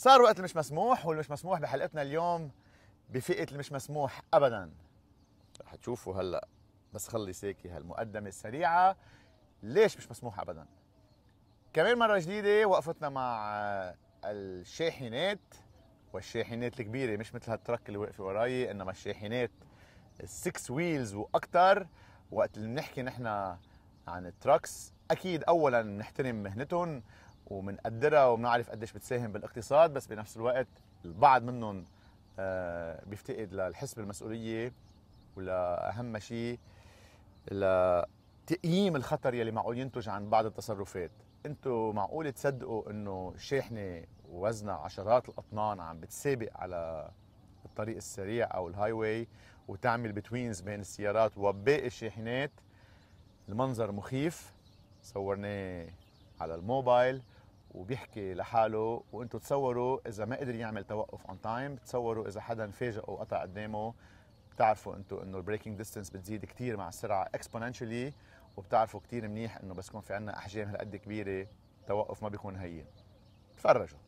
صار وقت المش مسموح والمش مسموح بحلقتنا اليوم بفئه المش مسموح ابدا رح تشوفوا هلا بس خلص هيك هالمقدمه السريعه ليش مش مسموح ابدا كمان مره جديده وقفتنا مع الشاحنات والشاحنات الكبيره مش مثل هالترك اللي واقفه وراي انما الشاحنات السكس ويلز واكثر وقت اللي بنحكي نحن عن التراكس اكيد اولا بنحترم مهنتهم ومنقدرها وبنعرف قديش بتساهم بالاقتصاد بس بنفس الوقت البعض منهم آه، بيفتقد للحس بالمسؤوليه ولاهم شيء لتقييم الخطر يلي معقول ينتج عن بعض التصرفات انتم معقول تصدقوا انه شاحنه وزنها عشرات الاطنان عم بتسابق على الطريق السريع او الهاي واي وتعمل بتوينز بين السيارات وباقي الشاحنات المنظر مخيف صورناه على الموبايل وبيحكي لحاله وانتم تصوروا اذا ما قدر يعمل توقف اون تايم تصوروا اذا حدا او قطع قدامه بتعرفوا انتم انه البريكنج ديستنس بتزيد كثير مع السرعه اكسبوننشلي وبتعرفوا كثير منيح انه بس يكون في عندنا احجام هالقد كبيره توقف ما بيكون هين تفرجوا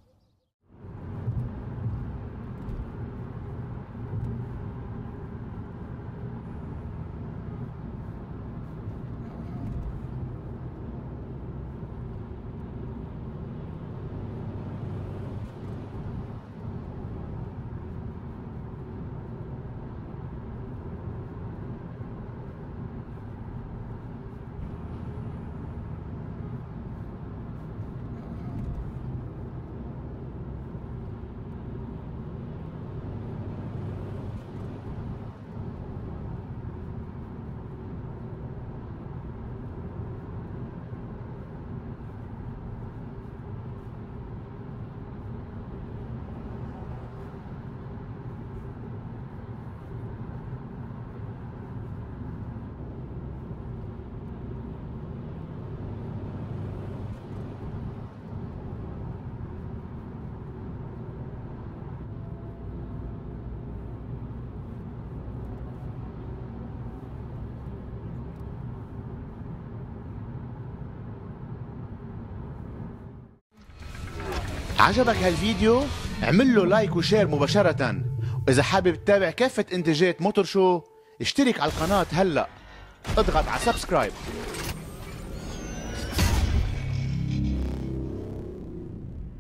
عجبك هالفيديو اعمل له لايك وشير مباشرة وإذا حابب تتابع كافة إنتاجات موتور شو اشترك على القناة هلأ اضغط على سبسكرايب